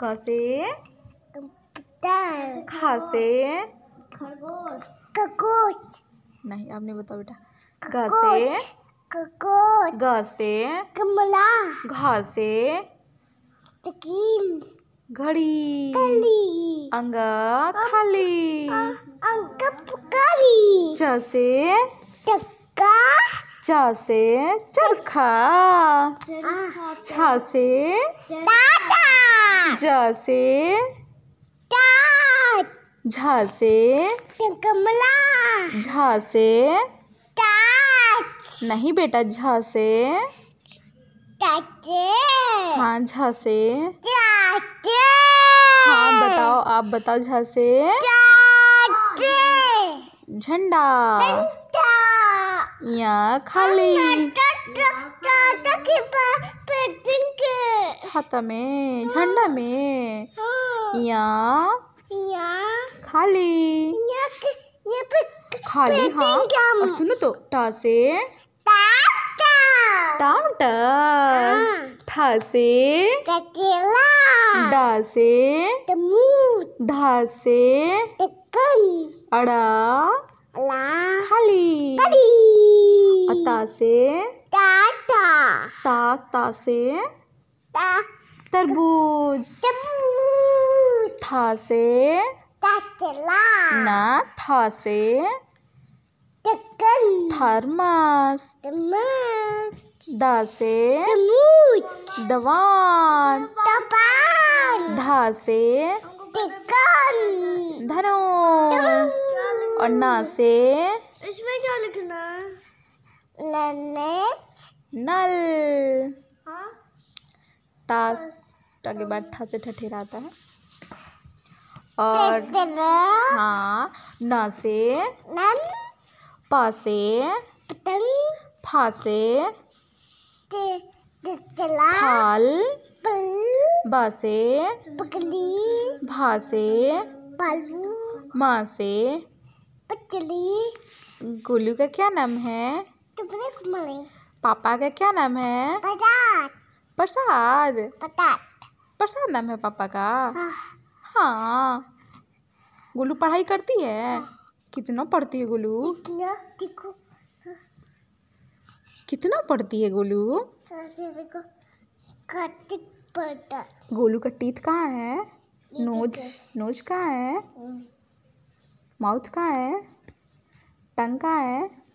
क खासे खा से खरगोश नहीं आपने बताओ बेटा ग घासे कमला घासे घड़ी अंग खाली अंग खाली जैसे चक्का जैसे चरखा छा से जैसे झासे झासे नहीं बेटा झासे हाँ झासे हाँ बताओ आप बताओ झासे झंडा या खाली छाता में झंडा हाँ। में हाँ। या या खाली या के, ये पे खाली हाँ सुनो तो टा से टामटर ठा से डा से हाँ। धा से अड़ा खाली अता से ता ता से तरबूज था से ना था से थर्मस दा से दवान धा से धनो और ना से इसमें क्या लिखना है नल टास टा के बाद ठा से ठठेरा आता है और हाँ न से प से फा से फल ब से भा माँ से पचली गुल्लू का क्या नाम है पापा का क्या नाम है प्रसाद प्रसाद नाम है पापा का हाँ, हाँ। गुल्लू पढ़ाई करती है कितना पढ़ती है गुल्लू कितना पढ़ती है गोलू गोलू का टीथ कहाँ है नोज नोज कहाँ है हम्म। माउथ कहाँ है टंग कहाँ है